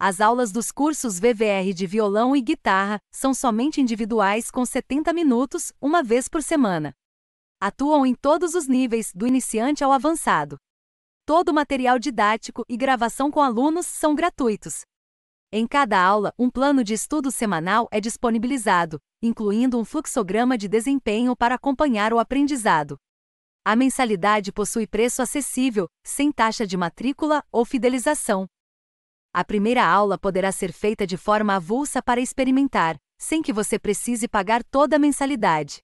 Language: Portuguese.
As aulas dos cursos VVR de violão e guitarra são somente individuais com 70 minutos, uma vez por semana. Atuam em todos os níveis, do iniciante ao avançado. Todo o material didático e gravação com alunos são gratuitos. Em cada aula, um plano de estudo semanal é disponibilizado, incluindo um fluxograma de desempenho para acompanhar o aprendizado. A mensalidade possui preço acessível, sem taxa de matrícula ou fidelização, a primeira aula poderá ser feita de forma avulsa para experimentar, sem que você precise pagar toda a mensalidade.